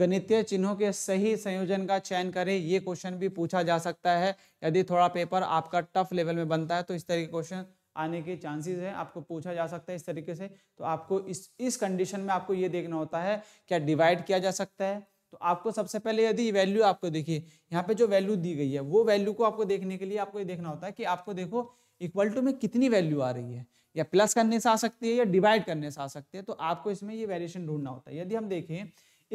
गणितीय चिन्हों के सही संयोजन का चयन करें ये क्वेश्चन भी पूछा जा सकता है यदि थोड़ा पेपर आपका टफ लेवल में बनता है तो इस तरह के क्वेश्चन आने के चांसेस हैं आपको पूछा जा सकता है इस तरीके से तो आपको इस इस कंडीशन में आपको ये देखना होता है क्या डिवाइड किया जा सकता है तो आपको सबसे पहले यदि वैल्यू आपको देखिए यहाँ पे जो वैल्यू दी गई है वो वैल्यू को आपको देखने के लिए आपको ये देखना होता है कि आपको देखो इक्वल टू में कितनी वैल्यू आ रही है या प्लस करने से आ सकती है या डिवाइड करने से आ सकती है तो आपको इसमें ये वेरिएशन ढूंढना होता है यदि हम देखें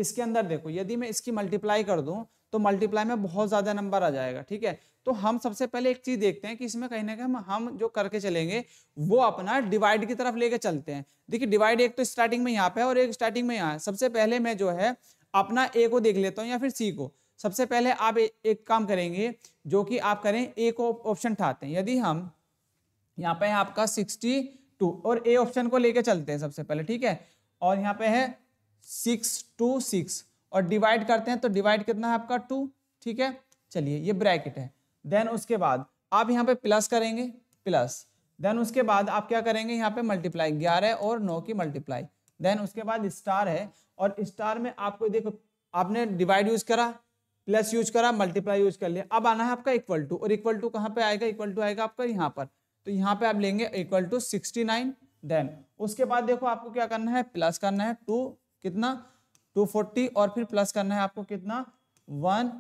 इसके अंदर देखो यदि मैं इसकी मल्टीप्लाई कर दूँ तो मल्टीप्लाई में बहुत ज़्यादा नंबर आ जाएगा ठीक है तो हम सबसे पहले एक चीज़ देखते हैं कि इसमें कहीं ना कहीं हम जो करके चलेंगे वो अपना डिवाइड की तरफ लेके चलते हैं देखिए डिवाइड एक तो स्टार्टिंग में यहाँ पे और एक स्टार्टिंग में यहाँ सबसे पहले मैं जो है अपना ए को देख लेता हूँ या फिर सी को सबसे पहले आप ए, एक काम करेंगे जो कि आप करें ए को ऑप्शन उठाते हैं यदि हम यहाँ पे है आपका सिक्सटी टू और ए ऑप्शन को लेके चलते हैं सबसे पहले ठीक है और यहाँ पे है सिक्स टू सिक्स और डिवाइड करते हैं तो डिवाइड कितना है आपका टू ठीक है चलिए ये ब्रैकेट है देन उसके बाद आप यहाँ पे प्लस करेंगे प्लस देन उसके बाद आप क्या करेंगे यहाँ पे मल्टीप्लाई ग्यारह और नौ की मल्टीप्लाई देन उसके बाद स्टार है और स्टार में आपको देखो आपने डिवाइड यूज करा प्लस यूज करा मल्टीप्लाई यूज कर लिया अब आना है आपका इक्वल टू और इक्वल टू कहाँ पे आएगा इक्वल टू आएगा आपका यहाँ पर तो यहाँ पे आप लेंगे equal to sixty nine then उसके बाद देखो आपको क्या करना है प्लस करना है टू कितना 240 और फिर प्लस करना है आपको कितना वन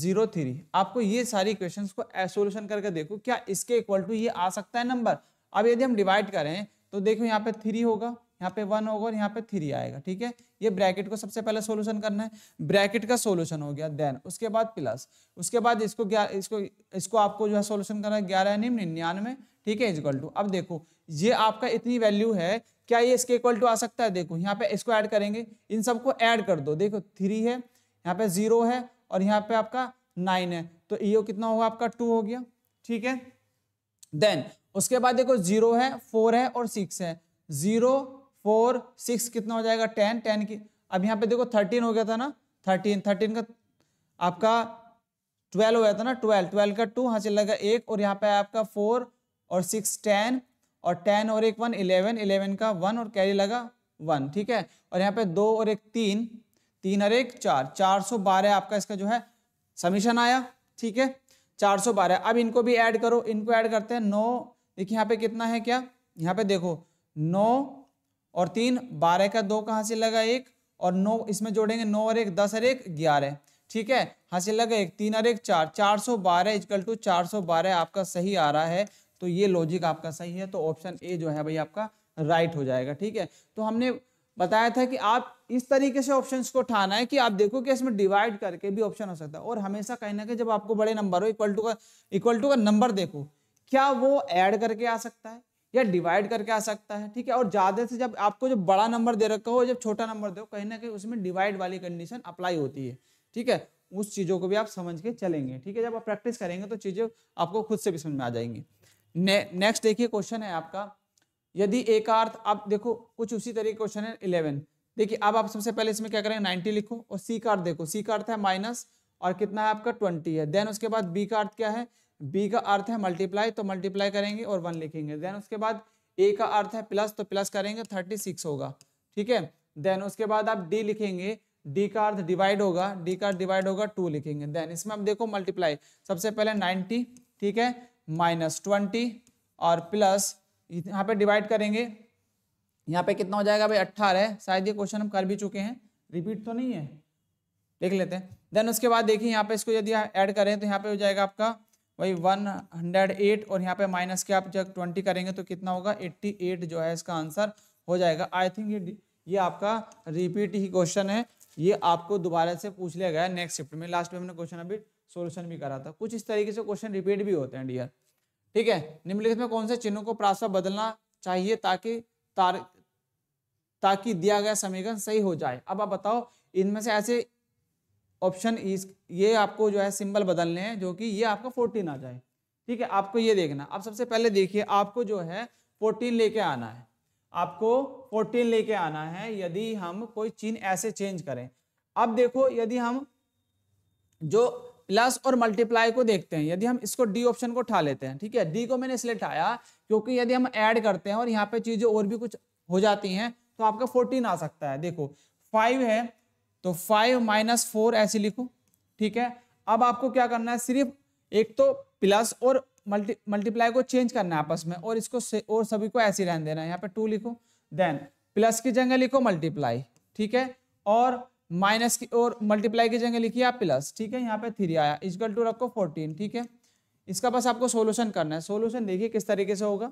जीरो थ्री आपको ये सारी क्वेश्चन को सोल्यूशन करके देखो क्या इसके इक्वल टू ये आ सकता है नंबर अब यदि हम डिवाइड करें तो देखो यहाँ पे थ्री होगा यहाँ पे वन होगा और यहाँ पे थ्री आएगा ठीक है ये ब्रैकेट को सबसे पहले सोल्यूशन करना है ब्रैकेट का सोल्यूशन हो गया देन उसके बाद प्लस उसके बाद इसको इसको इसको आपको जो है सोल्यूशन करना है ग्यारह निम्न निन्यानवे ठीक है इजकल टू अब देखो ये आपका इतनी वैल्यू है क्या ये इसके इक्वल टू आ सकता है देखो यहाँ पे इसको ऐड करेंगे इन सबको ऐड कर दो देखो थ्री है यहाँ पे जीरो है और यहाँ पे आपका नाइन है तो ये कितना होगा आपका टू हो गया ठीक है देन उसके बाद देखो जीरो है फोर है और सिक्स है जीरो फोर सिक्स कितना हो जाएगा टेन टेन की अब यहाँ पे देखो थर्टीन हो गया था ना थर्टीन थर्टीन का आपका ट्वेल्व हो गया था ना ट्वेल्व ट्वेल्व का टू हाँ चल लगा एक और यहाँ पे आपका फोर और सिक्स टेन और टेन और एक वन इलेवन इलेवन का वन और कैरी लगा वन ठीक है और यहाँ पे दो और एक तीन तीन और एक चार चार सौ बारह आपका इसका जो है समीशन आया ठीक है चार सौ बारह अब इनको भी ऐड करो इनको ऐड करते हैं नौ देखिए यहाँ पे कितना है क्या यहाँ पे देखो नौ और तीन बारह का दो कहाँ से लगा एक और नौ इसमें जोड़ेंगे नौ और एक दस और एक ग्यारह ठीक है हाँ से लगा एक तीन और एक चार चार सौ बारह इजकल टू चार सौ बारह आपका सही आ रहा है तो ये लॉजिक आपका सही है तो ऑप्शन ए जो है भाई आपका राइट हो जाएगा ठीक है तो हमने बताया था कि आप इस तरीके से ऑप्शंस को उठाना है कि आप देखो कि इसमें डिवाइड करके भी ऑप्शन हो सकता है और हमेशा कहीं ना कहीं जब आपको बड़े नंबर हो इक्वल टू का इक्वल टू का नंबर देखो क्या वो ऐड करके आ सकता है या डिवाइड करके आ सकता है ठीक है और ज्यादा से जब आपको जब बड़ा नंबर दे रखा हो जब छोटा नंबर दे कहीं ना कहीं उसमें डिवाइड वाली कंडीशन अप्लाई होती है ठीक है उस चीजों को भी आप समझ के चलेंगे ठीक है जब आप प्रैक्टिस करेंगे तो चीजें आपको खुद से भी समझ में आ जाएंगी ने, नेक्स्ट देखिए क्वेश्चन है आपका यदि एकार्थ आप देखो कुछ उसी तरह क्वेश्चन है इलेवन देखिए अब आप सबसे पहले इसमें क्या करेंगे नाइनटी लिखो और सी का अर्थ देखो सी का अर्थ है माइनस और कितना है आपका ट्वेंटी है देन उसके बाद बी का अर्थ क्या है बी का अर्थ है मल्टीप्लाई तो मल्टीप्लाई करेंगे और वन लिखेंगे देन उसके बाद ए का अर्थ है प्लस तो प्लस करेंगे थर्टी सिक्स होगा ठीक है देन उसके बाद आप डी लिखेंगे डी का अर्थ डिवाइड होगा डी का डिवाइड होगा टू लिखेंगे देन इसमें आप देखो मल्टीप्लाई सबसे पहले नाइनटी ठीक है माइनस ट्वेंटी और प्लस यहाँ पे डिवाइड करेंगे यहाँ पे कितना हो जाएगा भाई अट्ठारह शायद ये क्वेश्चन हम कर भी चुके हैं रिपीट तो नहीं है देख लेते हैं देन उसके बाद देखिए यहाँ पे इसको यदि ऐड करें तो यहाँ पे हो जाएगा आपका वही 108 और यहाँ पे माइनस के आप जब 20 करेंगे तो कितना होगा 88 जो है इसका आंसर हो जाएगा आई थिंक ये ये आपका रिपीट ही क्वेश्चन है ये आपको दोबारा से पूछ लिया गया नेक्स्ट शिफ्ट में लास्ट में हमने क्वेश्चन अभी सोल्यूशन भी करा था कुछ इस तरीके से क्वेश्चन रिपीट भी होते हैं डियर ठीक है निम्नलिखित में कौन से चिन्हों को प्रासव बदलना चाहिए ताकि तार ताकि दिया गया समीकरण सही हो जाए अब आप बताओ इनमें से ऐसे ऑप्शन इस ये आपको जो है सिंबल बदलने हैं जो कि ये आपका फोर्टीन आ जाए ठीक है आपको ये देखना अब सबसे पहले देखिए आपको जो है फोर्टीन लेके आना है आपको फोर्टीन लेके आना है यदि हम कोई चिन्ह ऐसे चेंज करें अब देखो यदि हम जो प्लस और मल्टीप्लाई को देखते हैं यदि हम इसको डी ऑप्शन को उठा लेते हैं ठीक है डी को मैंने इसलिए उठाया क्योंकि यदि हम ऐड करते हैं और यहाँ पे चीजें और भी कुछ हो जाती हैं तो आपका फोर्टीन आ सकता है देखो फाइव है तो फाइव माइनस फोर ऐसे लिखो ठीक है अब आपको क्या करना है सिर्फ एक तो प्लस और मल्टी मल्टीप्लाई को चेंज करना है आपस में और इसको और सभी को ऐसे रहने देना है यहाँ पे टू लिखो देन प्लस की जगह लिखो मल्टीप्लाई ठीक है और माइनस की और मल्टीप्लाई की जगह लिखिए आप प्लस ठीक है यहाँ पे थ्री आया इजकल टू रखो फोर्टीन ठीक है इसका बस आपको सोल्यूशन करना है सोल्यूशन देखिए किस तरीके से होगा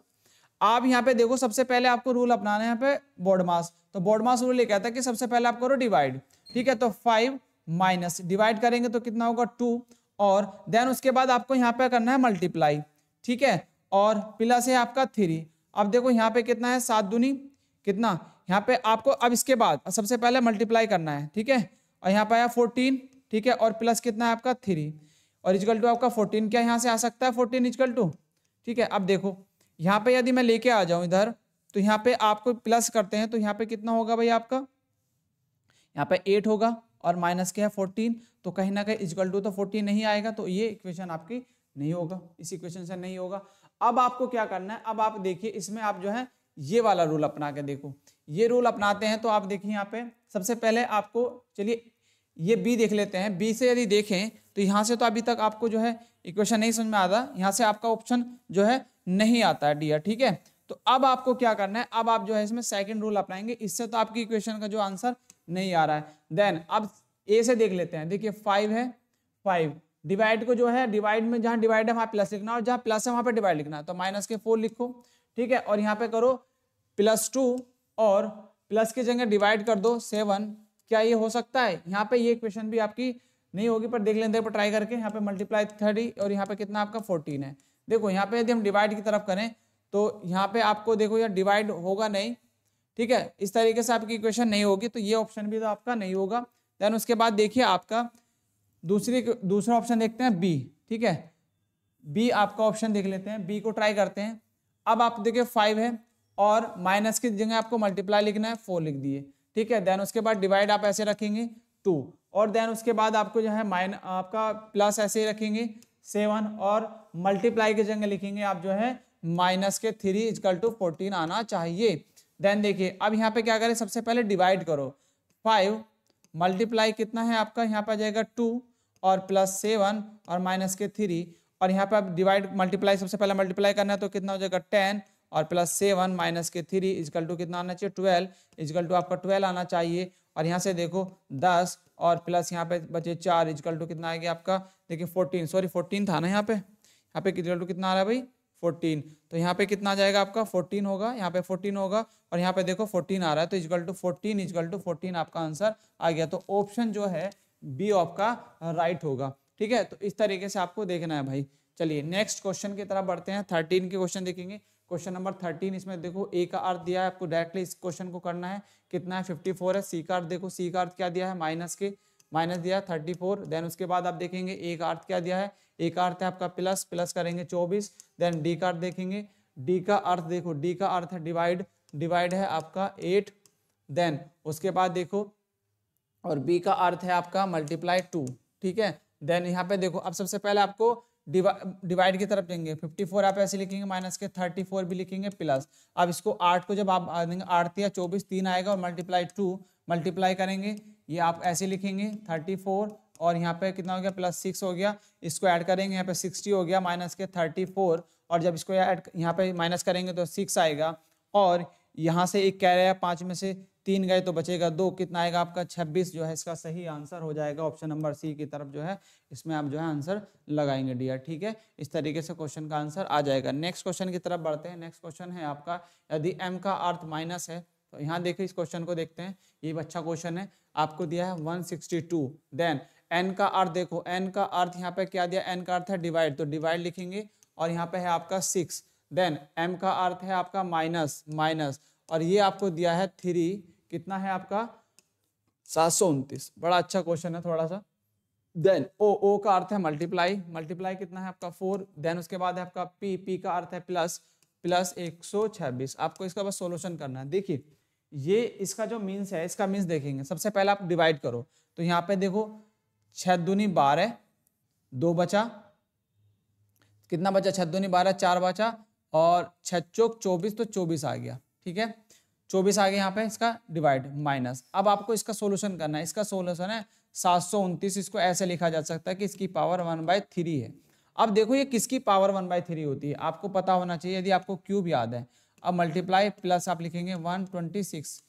आप यहाँ पे देखो सबसे पहले आपको रूल अपनाना है यहाँ पे बोर्डमास तो बोर्डमास रूल ये कहता है कि सबसे पहले आप करो डिवाइड ठीक है तो फाइव माइनस डिवाइड करेंगे तो कितना होगा टू और देन उसके बाद आपको यहाँ पे करना है मल्टीप्लाई ठीक है और प्लस है आपका थ्री अब देखो यहाँ पे कितना है सात दूनी कितना यहाँ पे आपको अब इसके बाद सबसे पहले मल्टीप्लाई करना है ठीक है और यहाँ पे आया फोर्टीन ठीक है और प्लस कितना है आपका थ्री और इजकल टू आपका फोर्टीन क्या यहाँ से आ सकता है फोर्टीन इजकल टू ठीक है अब देखो यहाँ पे यदि मैं लेके आ जाऊँ इधर तो यहाँ पे आपको प्लस करते हैं तो यहाँ पे कितना होगा भाई आपका यहाँ पे एट होगा और माइनस क्या है फोर्टीन तो कहीं ना कहीं इजकल टू तो फोर्टीन नहीं आएगा तो ये इक्वेशन आपकी नहीं होगा इस इक्वेशन से नहीं होगा अब आपको क्या करना है अब आप देखिए इसमें आप जो है ये वाला रूल अपना के देखो ये रूल अपनाते हैं तो आप देखिए यहाँ पे सबसे पहले आपको चलिए ये बी देख लेते हैं बी से यदि देखें तो यहाँ से तो अभी तक आपको जो है इक्वेशन नहीं समझ में आता यहाँ से आपका ऑप्शन जो है नहीं आता है डियर ठीक है तो अब आपको क्या करना है अब आप जो है इसमें सेकेंड रूल अपनाएंगे इससे तो आपकी इक्वेशन का जो आंसर नहीं आ रहा है देन अब ए से देख लेते हैं देखिए फाइव है फाइव डिवाइड को जो है डिवाइड में जहाँ डिवाइड है वहाँ प्लस लिखना और जहाँ प्लस है वहाँ पर डिवाइड लिखना तो माइनस के फोर लिखो ठीक है और यहाँ पे करो प्लस टू और प्लस की जगह डिवाइड कर दो सेवन क्या ये हो सकता है यहाँ पे ये क्वेश्चन भी आपकी नहीं होगी पर देख लेते हैं ट्राई करके यहाँ पे मल्टीप्लाई थर्टी और यहाँ पे कितना आपका फोर्टीन है देखो यहाँ पे यदि हम डिवाइड की तरफ करें तो यहाँ पे आपको देखो यार डिवाइड होगा नहीं ठीक है इस तरीके से आपकी इक्वेशन नहीं होगी तो ये ऑप्शन भी तो आपका नहीं होगा देन उसके बाद देखिए आपका दूसरी दूसरा ऑप्शन देखते हैं बी ठीक है बी आपका ऑप्शन देख लेते हैं बी को ट्राई करते हैं अब आप देखिए फाइव है और माइनस की जगह आपको मल्टीप्लाई लिखना है फोर लिख दिए ठीक है देन उसके बाद डिवाइड आप ऐसे रखेंगे टू और देन उसके बाद आपको जो है माइन आपका प्लस ऐसे ही रखेंगे सेवन और मल्टीप्लाई की जगह लिखेंगे आप जो है माइनस के थ्री इजकल टू फोर्टीन आना चाहिए देन देखिए अब यहाँ पे क्या करें सबसे पहले डिवाइड करो फाइव मल्टीप्लाई कितना है आपका यहाँ पे आ जाएगा टू और प्लस सेवन और माइनस के थ्री और यहाँ पे आप डिवाइड मल्टीप्लाई सबसे पहले मल्टीप्लाई करना है तो कितना हो जाएगा टेन और प्लस सेवन माइनस के थ्री इजकल टू कितना आना चाहिए ट्वेल्व इजकल टू आपका ट्वेल्व आना चाहिए और यहाँ से देखो दस और प्लस यहाँ पे बचे चार इजकल टू कितना आएगा आपका देखिए फोर्टीन सॉरी फोर्टीन था ना यहाँ पे यहाँ पे इजकल टू कितना आ रहा है भाई फोर्टीन तो यहाँ पे कितना आ जाएगा आपका फोर्टीन होगा यहाँ पे फोर्टीन होगा और यहाँ पे देखो फोर्टीन आ रहा है तो equal to fourteen equal to fourteen आपका आंसर आ गया तो ऑप्शन जो है बी आपका राइट होगा ठीक है तो इस तरीके से आपको देखना है भाई चलिए नेक्स्ट क्वेश्चन की तरफ बढ़ते हैं थर्टीन के क्वेश्चन देखेंगे क्वेश्चन नंबर थर्टीन इसमें देखो ए का अर्थ दिया है आपको डायरेक्टली इस क्वेश्चन को करना है कितना है फिफ्टी फोर है सी का अर्थ देखो सी का अर्थ क्या दिया है माइनस के माइनस दिया है थर्टी फोर देन उसके बाद आप देखेंगे ए का अर्थ क्या दिया है ए का अर्थ है आपका प्लस प्लस करेंगे चौबीस देन डी का अर्थ देखेंगे डी का अर्थ देखो डी का अर्थ है डिवाइड डिवाइड है आपका एट देन उसके बाद देखो और बी का अर्थ है आपका मल्टीप्लाई टू ठीक है देन यहाँ पे देखो अब सबसे पहले आपको डिवाइड की तरफ जाएंगे 54 आप ऐसे लिखेंगे माइनस के 34 भी लिखेंगे प्लस अब इसको आठ को जब आप आठ या चौबीस तीन आएगा और मल्टीप्लाई टू मल्टीप्लाई करेंगे ये आप ऐसे लिखेंगे 34 और यहाँ पे कितना हो गया प्लस सिक्स हो गया इसको ऐड करेंगे यहाँ पे 60 हो गया माइनस के 34 और जब इसको ऐड यहाँ पे माइनस करेंगे तो सिक्स आएगा और यहाँ से एक कह रहे हैं पाँच में से तीन गए तो बचेगा दो कितना आएगा आपका छब्बीस जो है इसका सही आंसर हो जाएगा ऑप्शन नंबर सी की तरफ जो है इसमें आप जो है आंसर लगाएंगे डियर ठीक है इस तरीके से क्वेश्चन का आंसर आ जाएगा नेक्स्ट क्वेश्चन की तरफ बढ़ते हैं नेक्स्ट क्वेश्चन है आपका यदि एम का अर्थ माइनस है तो यहाँ देखिए इस क्वेश्चन को देखते हैं ये अच्छा क्वेश्चन है आपको दिया है वन देन एन का अर्थ देखो एन का अर्थ यहाँ पे क्या दिया एन का अर्थ है डिवाइड तो डिवाइड लिखेंगे और यहाँ पे है आपका सिक्स देन एम का अर्थ है आपका माइनस माइनस और ये आपको दिया है थ्री कितना है आपका सात सौ उनतीस बड़ा अच्छा क्वेश्चन है थोड़ा सा देन ओ ओ का अर्थ है मल्टीप्लाई मल्टीप्लाई कितना है आपका फोर देन उसके बाद है आपका पी पी का अर्थ है प्लस प्लस एक सौ छब्बीस आपको इसका बस सोल्यूशन करना है देखिए ये इसका जो मीन्स है इसका मीन्स देखेंगे सबसे पहले आप डिवाइड करो तो यहाँ पे देखो छः दूनी बारह दो बचा कितना बचा छः दूनी बारह चार बचा और छः चौक चौबीस तो चौबीस आ गया ठीक है चौबीस आ गया यहाँ पे इसका डिवाइड माइनस अब आपको इसका सोल्यूशन करना है इसका सोल्यूशन है सात इसको ऐसे लिखा जा सकता है कि इसकी पावर वन बाय थ्री है अब देखो ये किसकी पावर वन बाय थ्री होती है आपको पता होना चाहिए यदि आपको क्यूब याद है अब मल्टीप्लाई प्लस आप लिखेंगे वन ट्वेंटी सिक्स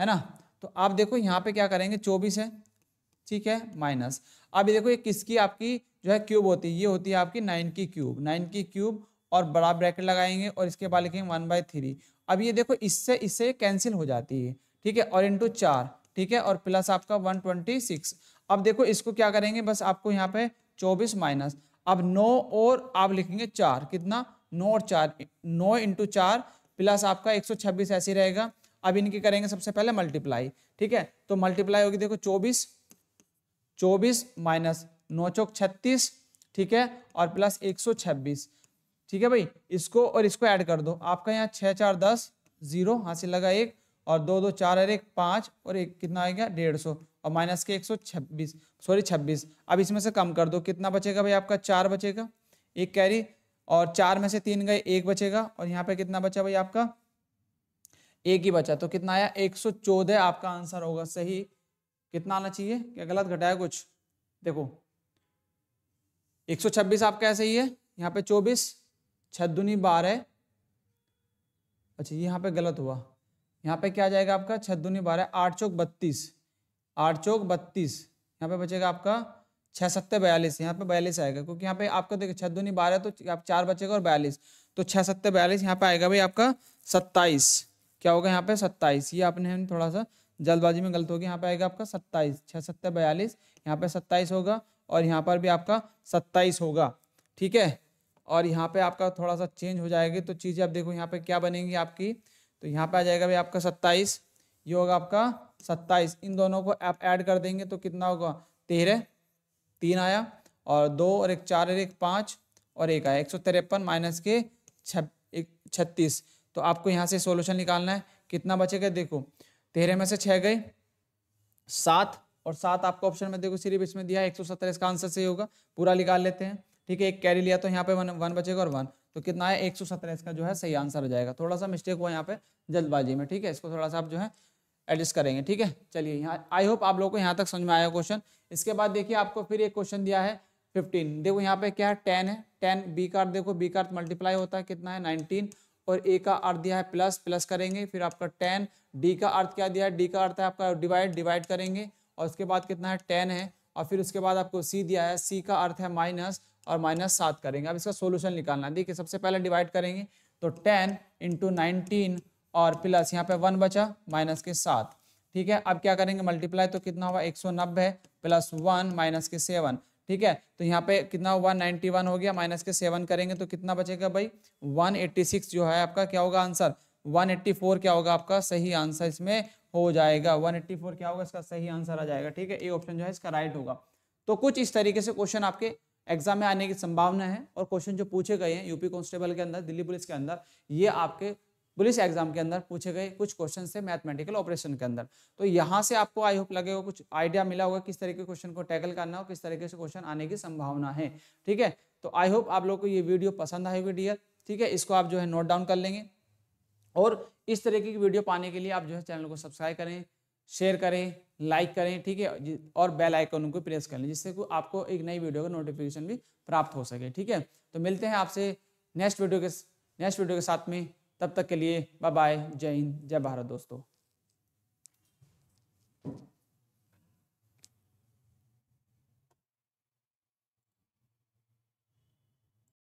है ना तो आप देखो यहाँ पे क्या करेंगे चौबीस है ठीक है माइनस अब देखो ये किसकी आपकी जो है क्यूब होती है ये होती है आपकी नाइन की क्यूब नाइन की क्यूब और बड़ा ब्रैकेट लगाएंगे और इसके बाद लिखेंगे वन बाई थ्री अब ये देखो इससे इससे कैंसिल हो जाती है ठीक है और इंटू चार ठीक है और प्लस आपका वन ट्वेंटी सिक्स अब देखो इसको क्या करेंगे बस आपको यहाँ पे चौबीस माइनस अब नौ और आप लिखेंगे चार कितना नौ और चार नौ इंटू चार प्लस आपका एक सौ छब्बीस ऐसे रहेगा अब इनकी करेंगे सबसे पहले मल्टीप्लाई ठीक है तो मल्टीप्लाई होगी देखो चौबीस चौबीस माइनस नौ चौक छत्तीस ठीक है और प्लस एक सौ छब्बीस ठीक है भाई इसको और इसको ऐड कर दो आपका यहाँ छः चार दस जीरो हाँ से लगा एक और दो दो चार और एक पाँच और एक कितना आएगा डेढ़ सौ और माइनस के एक सौ छब्बीस सॉरी छब्बीस अब इसमें से कम कर दो कितना बचेगा भाई आपका चार बचेगा एक कैरी और चार में से तीन गए एक बचेगा और यहाँ पे कितना बचा भाई आपका एक ही बचा तो कितना आया एक सौ चौदह आपका आंसर होगा सही कितना आना चाहिए क्या गलत घटाया कुछ देखो एक सौ छब्बीस आपका ऐसे ही है यहाँ पे चौबीस छत बारह अच्छा यहाँ पे गलत हुआ यहाँ पे क्या जाएगा आपका छत बारह आठ चौक बत्तीस आठ चौक बत्तीस यहाँ पे बचेगा आपका छः सत्ते बयालीस यहाँ पे बयालीस आएगा क्योंकि यहाँ पे आपका देखिए छत बारह तो आप चार बचेगा और बयालीस तो छः सत्ते बयालीस यहाँ पे आएगा भाई आपका सत्ताईस क्या होगा यहाँ पे सत्ताईस ये आपने थोड़ा सा जल्दबाजी में गलत होगी यहाँ पे आएगा आपका सत्ताईस छः सत्ते बयालीस यहाँ पे सत्ताईस होगा और यहाँ पर भी आपका सत्ताईस होगा ठीक है और यहाँ पे आपका थोड़ा सा चेंज हो जाएगी तो चीज़ें आप देखो यहाँ पे क्या बनेंगी आपकी तो यहाँ पे आ जाएगा भाई आपका सत्ताईस ये होगा आपका सत्ताईस इन दोनों को आप ऐड कर देंगे तो कितना होगा तेरह तीन आया और दो और एक चार और एक पाँच और एक आया एक सौ तिरपन माइनस के छत्तीस तो आपको यहाँ से सोल्यूशन निकालना है कितना बचेगा देखो तेरह में से छः गए सात और सात आपको ऑप्शन में देखो सिर्फ इसमें दिया है एक सौ सत्तर इसका आंसर सही होगा पूरा निकाल लेते हैं ठीक है एक कैरी लिया तो यहाँ पे वन वन बचेगा और वन तो कितना है एक इसका जो है सही आंसर हो जाएगा थोड़ा सा मिस्टेक हुआ यहाँ पे जल्दबाजी में ठीक है इसको थोड़ा सा आप जो है एडजस्ट करेंगे ठीक है चलिए यहाँ आई होप आप लोगों को यहाँ तक समझ में आया क्वेश्चन इसके बाद देखिए आपको फिर एक क्वेश्चन दिया है फिफ्टीन देखो यहाँ पे क्या है टेन है टेन बी का अर्थ देखो बी का अर्थ मल्टीप्लाई होता है कितना है नाइनटीन और ए का अर्थ दिया है प्लस प्लस करेंगे फिर आपका टेन डी का अर्थ क्या दिया है डी का अर्थ है आपका डिवाइड डिवाइड करेंगे और उसके बाद कितना है टेन है और फिर उसके बाद आपको सी दिया है सी का अर्थ है माइनस और माइनस सात करेंगे अब इसका सोल्यूशन निकालना है देखिए सबसे पहले डिवाइड करेंगे तो टेन इंटू नाइनटीन और प्लस यहाँ पे वन बचा माइनस के सात ठीक है अब क्या करेंगे मल्टीप्लाई तो कितना हुआ एक सौ नब्बे प्लस वन माइनस के सेवन ठीक है तो यहाँ पे कितना हुआ नाइनटी वन हो गया माइनस के सेवन करेंगे तो कितना बचेगा भाई वन एट्टी सिक्स जो है आपका क्या होगा आंसर वन एट्टी फोर क्या होगा आपका सही आंसर इसमें हो जाएगा वन एट्टी फोर क्या होगा इसका सही आंसर आ जाएगा ठीक है ये ऑप्शन जो है इसका राइट होगा तो कुछ इस तरीके से क्वेश्चन आपके एग्जाम में आने की संभावना है और क्वेश्चन जो पूछे गए हैं यूपी कॉन्स्टेबल के अंदर दिल्ली पुलिस के अंदर ये आपके पुलिस एग्जाम के अंदर पूछे गए कुछ क्वेश्चन है मैथमेटिकल ऑपरेशन के अंदर तो यहाँ से आपको आई होप लगेगा कुछ आइडिया मिला होगा किस तरीके क्वेश्चन को टैकल करना हो किस तरीके से क्वेश्चन आने की संभावना है ठीक है तो आई होप आप लोग को ये वीडियो पसंद आएगी डियर ठीक है इसको आप जो है नोट डाउन कर लेंगे और इस तरीके की वीडियो पाने के लिए आप जो है चैनल को सब्सक्राइब करें शेयर करें लाइक करें ठीक है और बेल आइकन को प्रेस कर लें जिससे कि आपको एक नई वीडियो का नोटिफिकेशन भी प्राप्त हो सके ठीक है तो मिलते हैं आपसे नेक्स्ट वीडियो के नेक्स्ट वीडियो के साथ में तब तक के लिए बाय बाय जय हिंद जय भारत दोस्तों